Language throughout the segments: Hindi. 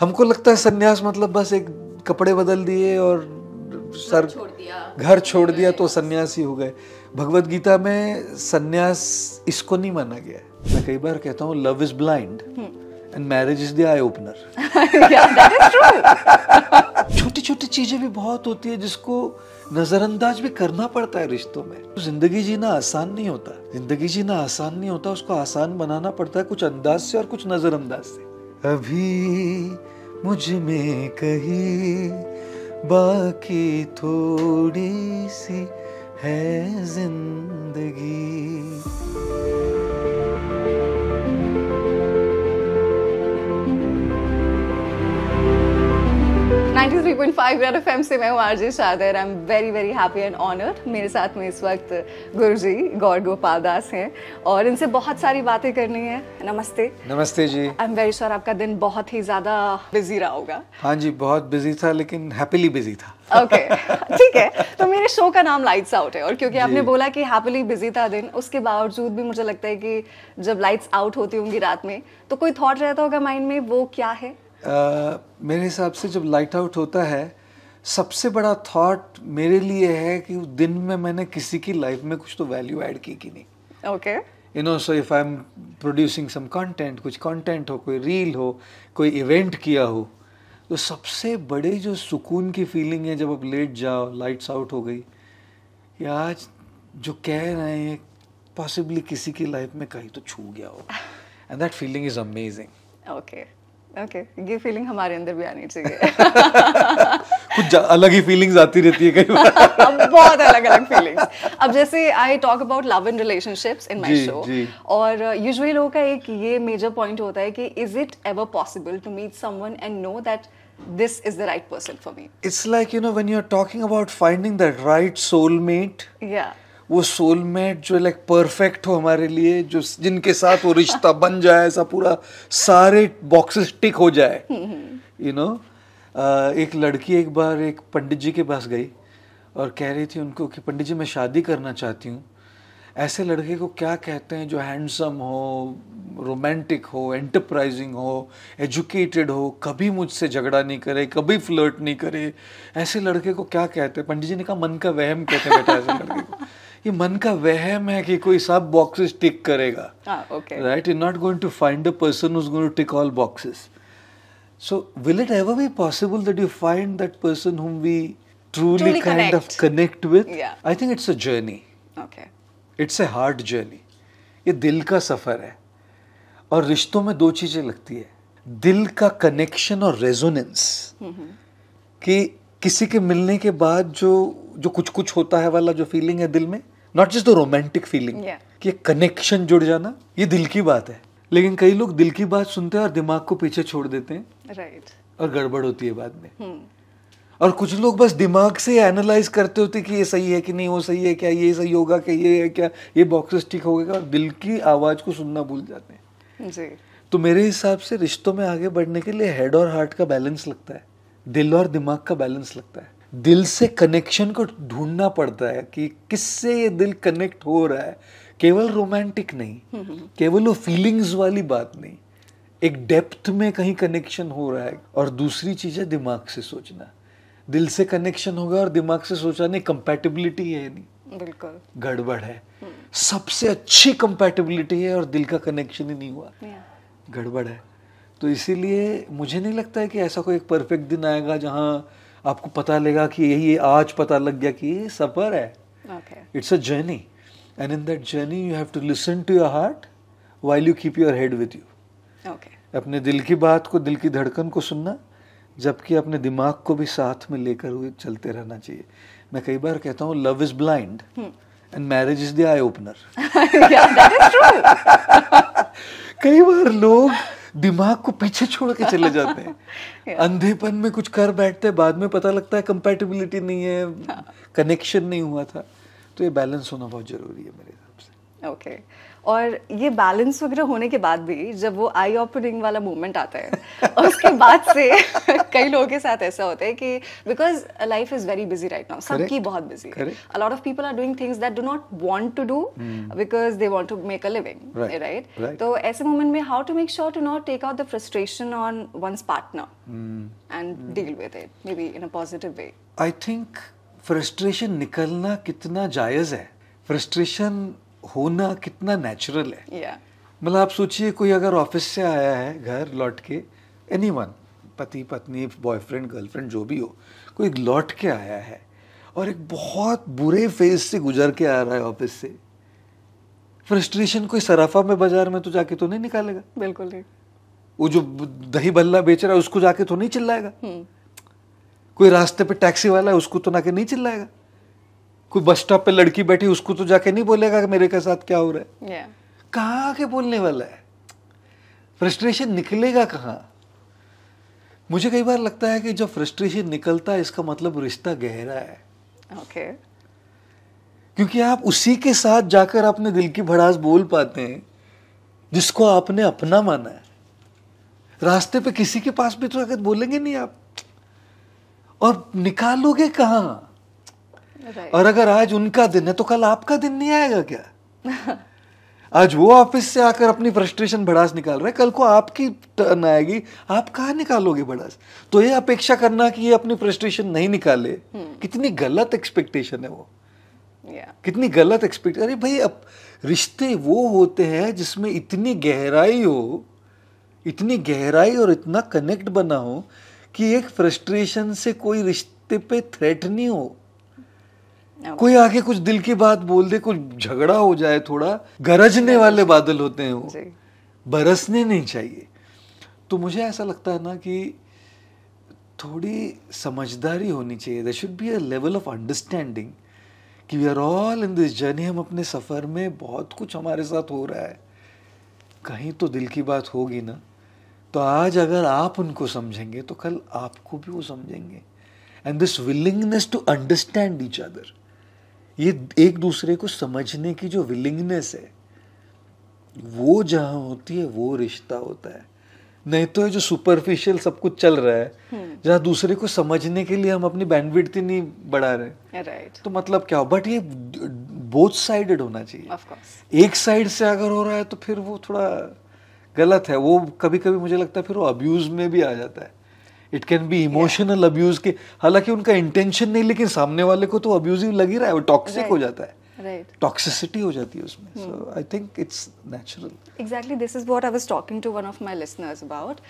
हमको लगता है सन्यास मतलब बस एक कपड़े बदल दिए और सर छोड़ घर छोड़ दिया तो सन्यासी हो गए भगवत गीता में सन्यास इसको नहीं माना गया मैं कई बार कहता हूँ love is blind and marriage is the eye opener छोटी छोटी चीजें भी बहुत होती है जिसको नजरअंदाज भी करना पड़ता है रिश्तों में जिंदगी जीना आसान नहीं होता जिंदगी जीना आसान नहीं होता उसको आसान बनाना पड़ता है कुछ अंदाज से और कुछ नजरअंदाज से अभी मुझ में कही बाकी थोड़ी सी है जिंदगी 93.5 रेड एफएम से मैं हूँ आरजे शादर I am very very happy and honoured मेरे साथ में इस वक्त गुरुजी गौर गोपाल दास हैं और इनसे बहुत सारी बातें करनी है नमस्ते नमस्ते जी आई एम वेरी श्योर आपका दिन बहुत ही ज़्यादा बिजी रहा होगा हाँ जी बहुत बिजी था लेकिन हैप्पीली बिजी था ओके okay, ठीक है तो मेरे शो का नाम लाइट्स आउट है और क्योंकि आपने बोला कि हैप्पीली बिजी था दिन उसके बावजूद भी मुझे लगता है कि जब लाइट्स आउट होती होंगी रात में तो कोई थॉट रहता होगा माइंड में वो क्या है मेरे हिसाब से जब लाइट आउट होता है सबसे बड़ा थॉट मेरे लिए है कि उस दिन में मैंने किसी की लाइफ में कुछ तो वैल्यू ऐड की कि नहीं okay you know so if I am producing some content कुछ कंटेंट हो कोई रील हो कोई इवेंट किया हो तो सबसे बड़े जो सुकून की फीलिंग है जब आप लेट जाओ लाइट्स आउट हो गई या आज जो कह रहे हैं पॉसिबली किसी की लाइफ में कहीं तो छू गया हो and that feeling is amazing okay okay ये फीलिंग हमारे अंदर भी आनी चाहिए कुछ अलग ही फीलिंग्स आती रहती है कई बार बहुत अलग अलग फीलिंग्स अब जैसे I talk about love and relationships in my show और यूजुअली लोगों का एक ये मेजर पॉइंट होता है कि is it ever possible to meet someone and know that this is the right person for me it's like you know when you are talking about finding the right soulmate या वो सोलमेट जो लाइक परफेक्ट हो हमारे लिए जो जिनके साथ वो रिश्ता बन जाए ऐसा पूरा सारे बॉक्सेस टिक हो जाए यू नो एक लड़की एक बार एक पंडित जी के पास गई और कह रही थी उनको कि पंडित जी मैं शादी करना चाहती हूँ ऐसे लड़के को क्या कहते हैं जो हैंडसम हो रोमांटिक हो एंटरप्राइजिंग हो एजुकेटेड हो कभी मुझसे झगड़ा नहीं करे कभी फ्लर्ट नहीं करे ऐसे लड़के को क्या कहते हैं पंडित जी ने कहा मन का वहम कहते हैं बेटा ऐसे लड़के को ये मन का वहम है कि कोई सब बॉक्सेस टिक करेगा right you not going to find a person who's going to tick all boxes so will it ever be possible that you find that person whom we truly kind of connect with I think it's a journey it's a hard journey ये दिल का सफर है और रिश्तों में दो चीजें लगती है दिल का कनेक्शन और रेजोनेंस कि किसी के मिलने के बाद जो जो कुछ कुछ होता है वाला जो फीलिंग है दिल में not just the romantic feeling कि कनेक्शन जुड़ जाना ये दिल की बात है लेकिन कई लोग दिल की बात सुनते हैं और दिमाग को पीछे छोड़ देते हैं राइट right. और गड़बड़ होती है बाद में hmm. और कुछ लोग बस दिमाग से एनालाइज करते होते कि ये सही है कि नहीं वो सही है क्या ये सही होगा क्या ये है क्या ये बॉक्सेस ठीक होगा और दिल की आवाज़ को सुनना भूल जाते हैं जी तो मेरे हिसाब से रिश्तों में आगे बढ़ने के लिए हेड और हार्ट का बैलेंस लगता है दिल और दिमाग का बैलेंस लगता है दिल से कनेक्शन को ढूंढना पड़ता है कि किससे ये दिल कनेक्ट हो रहा है केवल रोमांटिक नहीं हम्म, हम्म, हम्म। केवल वो फीलिंग्स वाली बात नहीं एक डेप्थ में कहीं कनेक्शन हो रहा है और दूसरी चीज़ है दिमाग से सोचना दिल से कनेक्शन होगा और दिमाग से सोचा नहीं कंपेटिबिलिटी है नहीं बिल्कुल गड़बड़ है सबसे अच्छी कंपेटेबिलिटी है और दिल का कनेक्शन ही नहीं हुआ गड़बड़ है तो इसीलिए मुझे नहीं लगता है कि ऐसा कोई एक परफेक्ट दिन आएगा जहाँ आपको पता लगेगा कि यही आज पता लग गया कि ये सफ़र है it's a journey and in that journey you have to listen to your heart while you keep your head with you अपने दिल की बात को दिल की धड़कन को सुनना जबकि अपने दिमाग को भी साथ में लेकर हुए चलते रहना चाहिए मैं कई बार कहता हूँ love is blind and marriage is the eye opener कई बार लोग दिमाग को पीछे छोड़ के चले जाते हैं अंधेपन में कुछ कर बैठते हैं बाद में पता लगता है कंपेटेबिलिटी नहीं है कनेक्शन हाँ। नहीं हुआ था तो ये बैलेंस होना बहुत जरूरी है मेरे ओके और ये बैलेंस वगैरह होने के बाद भी जब वो आई ओपनिंग वाला मोमेंट आता है और उसके बाद से कई लोगों के साथ ऐसा होता है कि because life is very busy right now सबकी बहुत बिजी है a lot of people are doing things that do not want to do because they want to make a living right तो ऐसे मोमेंट में how to make sure to not take out the frustration on one's partner and deal with it may be in a positive way I think frustration निकलना कितना जायज है फ्रस्ट्रेशन होना कितना नेचुरल है yeah. मतलब आप सोचिए कोई अगर ऑफिस से आया है घर लौट के एनी पति पत्नी बॉयफ्रेंड गर्लफ्रेंड जो भी हो कोई लौट के आया है और एक बहुत बुरे फेज से गुजर के आ रहा है ऑफिस से फ्रस्ट्रेशन कोई सराफा में बाजार में तो जाके तो नहीं निकालेगा बिल्कुल वो जो दही बल्ला बेच रहा है उसको जाके तो नहीं चिल्लाएगा हम्म। कोई रास्ते पे टैक्सी वाला है उसको तो ना के नहीं चिल्लाएगा कोई बस स्टॉप पे लड़की बैठी उसको तो जाके नहीं बोलेगा कि मेरे के साथ क्या हो रहा है yeah. कहाँ के बोलने वाला है फ्रस्ट्रेशन निकलेगा कहाँ मुझे कई बार लगता है कि जब फ्रस्ट्रेशन निकलता है इसका मतलब रिश्ता गहरा है okay. क्योंकि आप उसी के साथ जाकर अपने दिल की भड़ास बोल पाते हैं जिसको आपने अपना माना है रास्ते पे किसी के पास भी तो अगर बोलेंगे नहीं आप और निकालोगे कहाँ और अगर आज उनका दिन है तो कल आपका दिन नहीं आएगा क्या आज वो ऑफिस से आकर अपनी फ्रस्ट्रेशन भड़ास निकाल रहा है कल को आपकी टर्न आएगी आप कहा निकालोगे भड़ास तो ये अपेक्षा करना कि ये अपनी फ्रस्ट्रेशन नहीं निकाले hmm. कितनी गलत एक्सपेक्टेशन है वो yeah. कितनी गलत एक्सपेक्ट अरे भाई अब रिश्ते वो होते हैं जिसमें इतनी गहराई हो इतनी गहराई और इतना कनेक्ट बना हो कि एक फ्रस्ट्रेशन से कोई रिश्ते पे थ्रेट नहीं हो हाँ। कोई आके कुछ दिल की बात बोल दे कुछ झगड़ा हो जाए थोड़ा गरजने वाले बादल होते हैं वो बरसने नहीं चाहिए तो मुझे ऐसा लगता है ना कि थोड़ी समझदारी होनी चाहिए they should be a level of understanding कि we are all in this journey हम अपने सफ़र में बहुत कुछ हमारे साथ हो रहा है कहीं तो दिल की बात होगी ना तो आज अगर आप उनको समझेंगे तो कल आपको भी वो समझेंगे and this willingness to understand each other ये एक दूसरे को समझने की जो विलिंगनेस है वो जहाँ होती है वो रिश्ता होता है नहीं तो ये जो सुपरफिशियल सब कुछ चल रहा है हम्म। जहाँ दूसरे को समझने के लिए हम अपनी बैंडविड नहीं बढ़ा रहे right. तो मतलब क्या हो बट ये बोथ साइडेड होना चाहिए एक साइड से अगर हो रहा है तो फिर वो थोड़ा गलत है वो कभी कभी मुझे लगता है फिर वो अब्यूज में भी आ जाता है it can be emotional abuse के हालांकि उनका इंटेंशन नहीं लेकिन सामने वाले को तो अब्यूजिव लग ही रहा है वो टॉक्सिक right. हो जाता है टॉक्सिसिटी हो जाती है उसमें so I think it's natural exactly this is what I was talking to one of my listeners about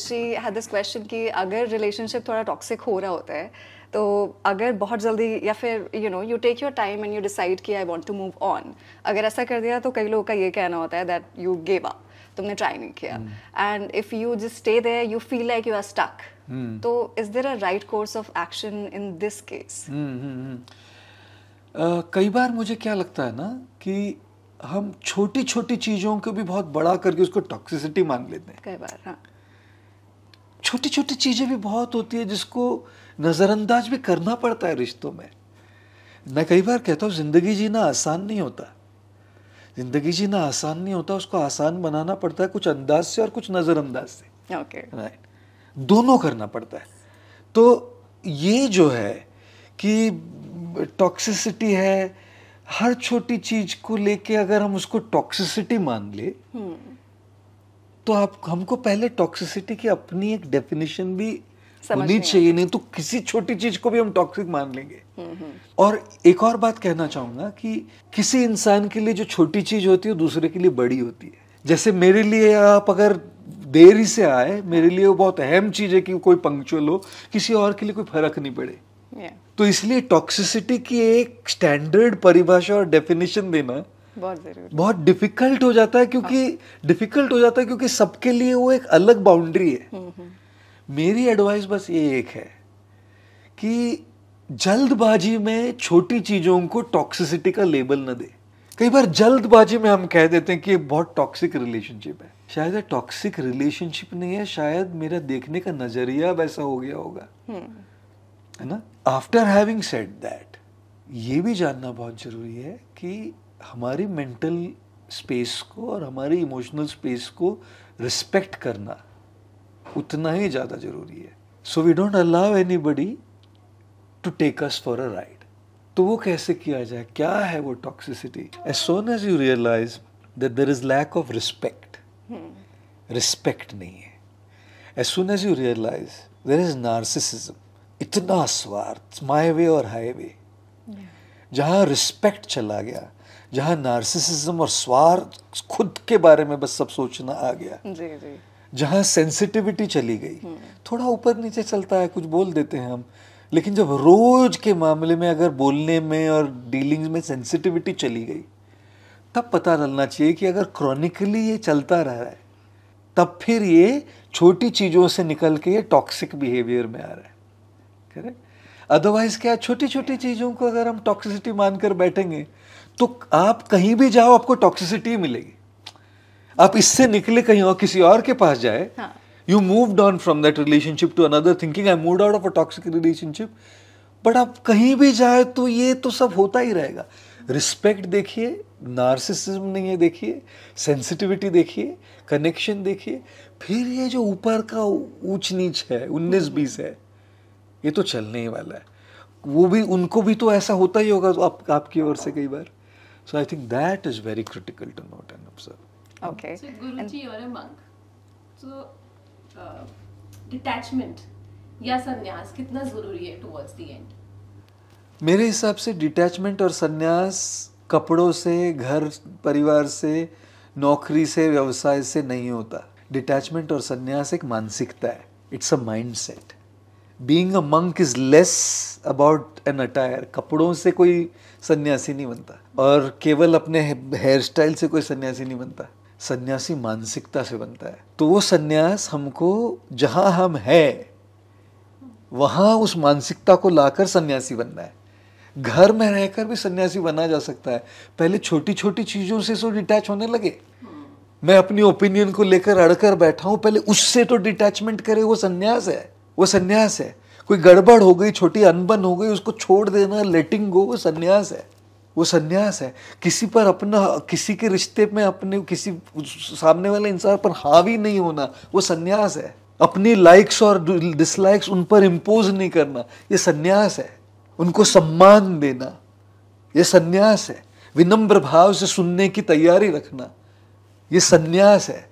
she had this question कि अगर रिलेशनशिप थोड़ा टॉक्सिक हो रहा होता है तो अगर बहुत जल्दी या फिर you know you take your time and you decide कि I want to move on अगर ऐसा कर दिया तो कई लोगों का ये कहना होता है दैट यू गेव अप तुमने ट्राई नहीं किया and if you just stay there you feel like you are stuck तो is there a right course of action in this case कई बार मुझे क्या लगता है ना कि हम छोटी छोटी चीजों को भी बहुत बड़ा करके उसको टॉक्सिसिटी मान लेते हैं कई बार हाँ छोटी छोटी चीजें भी बहुत होती है जिसको uh, नज़रअंदाज भी करना पड़ता है रिश्तों में मैं कई बार कहता हूँ ज़िंदगी जीना आसान नहीं होता ज़िंदगी जीना आसान नहीं होता उसको आसान बनाना पड़ता है कुछ अंदाज से और कुछ नज़रअंदाज से ओके okay. दोनों करना पड़ता है तो ये जो है कि टॉक्सिसिटी है हर छोटी चीज को लेके अगर हम उसको टॉक्सिसिटी मान ले hmm. तो आप हमको पहले टॉक्सिसिटी की अपनी एक डेफिनेशन भी होनी चाहिए नहीं तो किसी छोटी चीज को भी हम टॉक्सिक मान लेंगे हम्म, हम्म। और एक और बात कहना चाहूंगा कि किसी इंसान के लिए जो छोटी चीज होती है दूसरे के लिए बड़ी होती है जैसे मेरे लिए आप अगर देरी से आए मेरे लिए वो बहुत अहम चीज है कि कोई पंक्चुअल हो किसी और के लिए कोई फर्क नहीं पड़े yeah. तो इसलिए टॉक्सिसिटी की एक स्टैंडर्ड परिभाषा और डेफिनेशन देना बहुत बहुत डिफिकल्ट हो जाता है क्योंकि डिफिकल्ट हाँ। हो जाता है क्योंकि सबके लिए वो एक अलग बाउंड्री है हम्म, मेरी एडवाइस बस ये एक है कि जल्दबाजी में छोटी चीज़ों को टॉक्सिसिटी का लेबल ना दे कई बार जल्दबाजी में हम कह देते हैं कि ये बहुत टॉक्सिक रिलेशनशिप है शायद टॉक्सिक रिलेशनशिप नहीं है शायद मेरा देखने का नज़रिया वैसा हो गया होगा हम्म। है ना आफ्टर हैविंग सेट दैट ये भी जानना बहुत ज़रूरी है कि हमारी मेंटल स्पेस को और हमारी इमोशनल स्पेस को रिस्पेक्ट करना उतना ही ज़्यादा ज़रूरी है so we don't allow anybody to take us for a ride तो वो कैसे किया जाए क्या है वो toxicity as soon as you realise that there is lack of respect respect नहीं है as soon as you realise there is narcissism इतना स्वार्थ माई वे और हाई वे जहाँ रिस्पेक्ट चला गया जहाँ नार्सिसिज्म और स्वार्थ खुद के बारे में बस सब सोचना आ गया जी जी जहाँ सेंसिटिविटी चली गई हम्म। थोड़ा ऊपर नीचे चलता है कुछ बोल देते हैं हम लेकिन जब रोज के मामले में अगर बोलने में और डीलिंग्स में सेंसिटिविटी चली गई तब पता चलना चाहिए कि अगर क्रॉनिकली ये चलता रह रहा है तब फिर ये छोटी चीज़ों से निकल के ये टॉक्सिक बिहेवियर में आ रहा है करेक्ट अदरवाइज क्या छोटी छोटी चीज़ों को अगर हम टॉक्सिसिटी मानकर बैठेंगे तो आप कहीं भी जाओ आपको टॉक्सिसिटी मिलेगी आप इससे निकले कहीं और किसी और के पास जाए you move on from that relationship to another thinking I move out of a toxic relationship but आप कहीं भी जाए तो ये तो सब होता ही रहेगा रिस्पेक्ट देखिए नार्सिसिज्म नहीं है देखिए सेंसिटिविटी देखिए कनेक्शन देखिए फिर ये जो ऊपर का ऊंच नीच है उन्नीस बीस है ये तो चलने ही वाला है वो भी उनको भी तो ऐसा होता ही होगा आप, आपकी ओर से कई बार so I think that is very critical to note and observe Okay. So Guruji, and you're a monk. So uh, detachment या संन्यास कितना जरूरी है towards the end मेरे हिसाब से डिटैचमेंट और संन्यास कपड़ों से घर परिवार से नौकरी से व्यवसाय से नहीं होता डिटैचमेंट और संन्यास एक मानसिकता है it's a mindset being a monk is less about an attire कपड़ों से कोई सन्यासी नहीं बनता और केवल अपने हेयर स्टाइल से कोई सन्यासी नहीं बनता सन्यासी मानसिकता से बनता है तो वो सन्यास हमको जहाँ हम है वहाँ उस मानसिकता को लाकर सन्यासी बनना है घर में रहकर भी सन्यासी बना जा सकता है पहले छोटी छोटी चीज़ों से सो तो डिटैच होने लगे मैं अपनी ओपिनियन को लेकर अड़कर बैठा हूँ पहले उससे तो डिटैचमेंट करे वो सन्यास है वो सन्यास है कोई गड़बड़ हो गई छोटी अनबन हो गई उसको छोड़ देना लेटिंग गो वो सन्यास है वो सन्यास है किसी पर अपना किसी के रिश्ते में अपने किसी सामने वाले इंसान पर हावी नहीं होना वो सन्यास है अपनी लाइक्स और डिसलाइक्स उन पर इम्पोज नहीं करना ये सन्यास है उनको सम्मान देना ये सन्यास है विनम्र भाव से सुनने की तैयारी रखना ये सन्यास है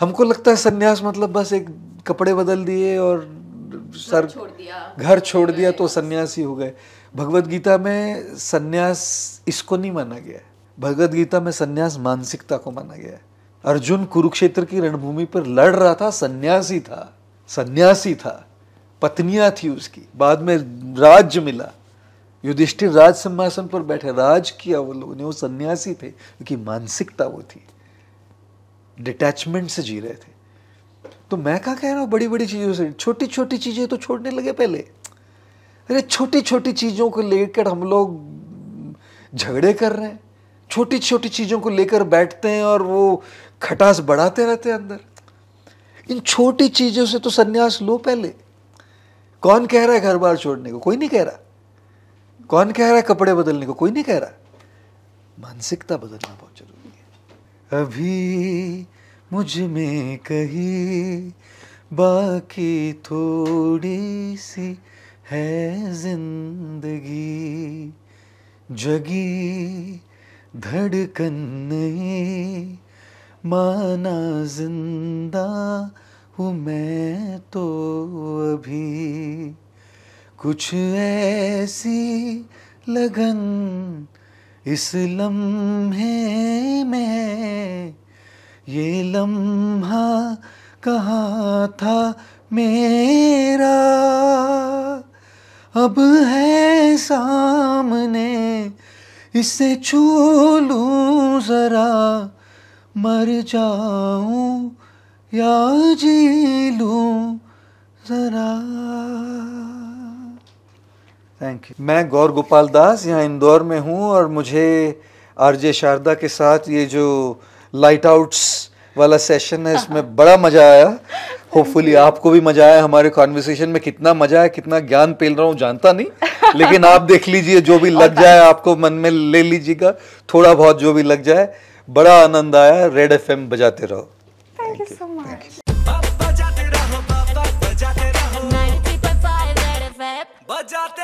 हमको लगता है सन्यास मतलब बस एक कपड़े बदल दिए और सर घर छोड़ दिया तो सन्यासी हो गए भगवत गीता में सन्यास इसको नहीं माना गया है भगवत गीता में सन्यास मानसिकता को माना गया है अर्जुन कुरुक्षेत्र की रणभूमि पर लड़ रहा था सन्यासी था सन्यासी था पत्नियां थी उसकी बाद में राज्य मिला युधिष्ठिर राज सिंहासन पर बैठे राज किया वो लोगों ने वो सन्यासी थे क्योंकि मानसिकता वो थी डिटैचमेंट से जी रहे थे तो मैं क्या कह रहा हूँ बड़ी बड़ी चीज़ों से छोटी छोटी चीज़ें तो छोड़ने लगे पहले अरे छोटी छोटी चीज़ों को लेकर हम लोग झगड़े कर रहे हैं छोटी छोटी चीज़ों को लेकर बैठते हैं और वो खटास बढ़ाते रहते हैं अंदर इन छोटी चीज़ों से तो सन्यास लो पहले कौन कह रहा है घर बार छोड़ने को कोई नहीं कह रहा कौन कह रहा है कपड़े बदलने को कोई नहीं कह रहा मानसिकता बदलना बहुत जरूरी है अभी मुझ में कही बाकी थोड़ी सी है जिंदगी जगी धड़कन नहीं माना जिंदा हूँ मैं तो अभी कुछ ऐसी लगन इस लम्हे में ये लम्हा कहाँ था मेरा अब है सामने इसे छू लू ज़रा मर जाऊं या जी लू ज़रा थैंक यू मैं गौर गोपाल दास यहाँ इंदौर में हूँ और मुझे आरजे शारदा के साथ ये जो लाइट आउट्स वाला सेशन है इसमें बड़ा मज़ा आया होपफुली आपको भी मजा आया हमारे कॉन्वर्सेशन में कितना मजा आया कितना ज्ञान पेल रहा हूँ जानता नहीं लेकिन आप देख लीजिए जो भी लग जाए आपको मन में ले लीजिएगा थोड़ा बहुत जो भी लग जाए बड़ा आनंद आया रेड एफ बजाते रहो थैंक यू सो मच बजाते